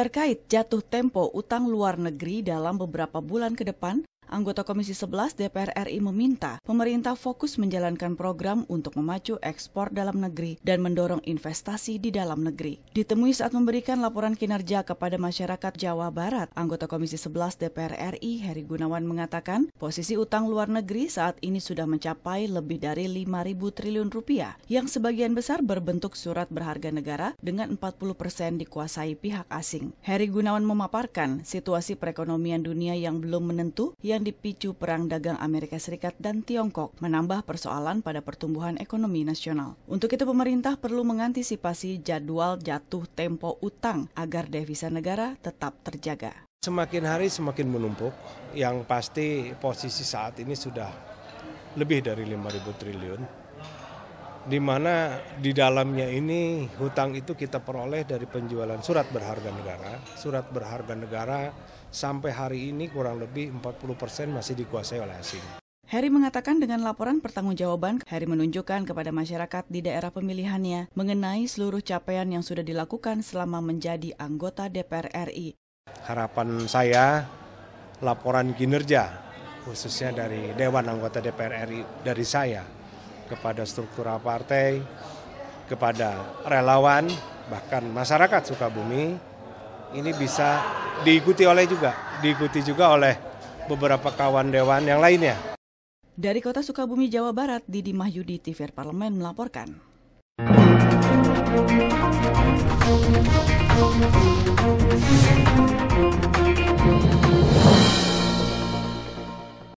Terkait jatuh tempo utang luar negeri dalam beberapa bulan ke depan, anggota Komisi 11 DPR RI meminta pemerintah fokus menjalankan program untuk memacu ekspor dalam negeri dan mendorong investasi di dalam negeri. Ditemui saat memberikan laporan kinerja kepada masyarakat Jawa Barat, anggota Komisi 11 DPR RI Heri Gunawan mengatakan posisi utang luar negeri saat ini sudah mencapai lebih dari 5.000 triliun rupiah yang sebagian besar berbentuk surat berharga negara dengan 40 persen dikuasai pihak asing. Heri Gunawan memaparkan situasi perekonomian dunia yang belum menentu yang yang dipicu perang dagang Amerika Serikat dan Tiongkok menambah persoalan pada pertumbuhan ekonomi nasional. Untuk itu pemerintah perlu mengantisipasi jadwal jatuh tempo utang agar devisa negara tetap terjaga. Semakin hari semakin menumpuk, yang pasti posisi saat ini sudah lebih dari 5.000 triliun di mana di dalamnya ini hutang itu kita peroleh dari penjualan surat berharga negara. Surat berharga negara sampai hari ini kurang lebih 40 persen masih dikuasai oleh asing. Heri mengatakan dengan laporan pertanggungjawaban, Heri menunjukkan kepada masyarakat di daerah pemilihannya mengenai seluruh capaian yang sudah dilakukan selama menjadi anggota DPR RI. Harapan saya laporan kinerja khususnya dari Dewan Anggota DPR RI dari saya kepada struktural partai, kepada relawan, bahkan masyarakat Sukabumi, ini bisa diikuti oleh juga, diikuti juga oleh beberapa kawan dewan yang lainnya. Dari kota Sukabumi, Jawa Barat, Didi Mahyudi, TVR Parlemen melaporkan.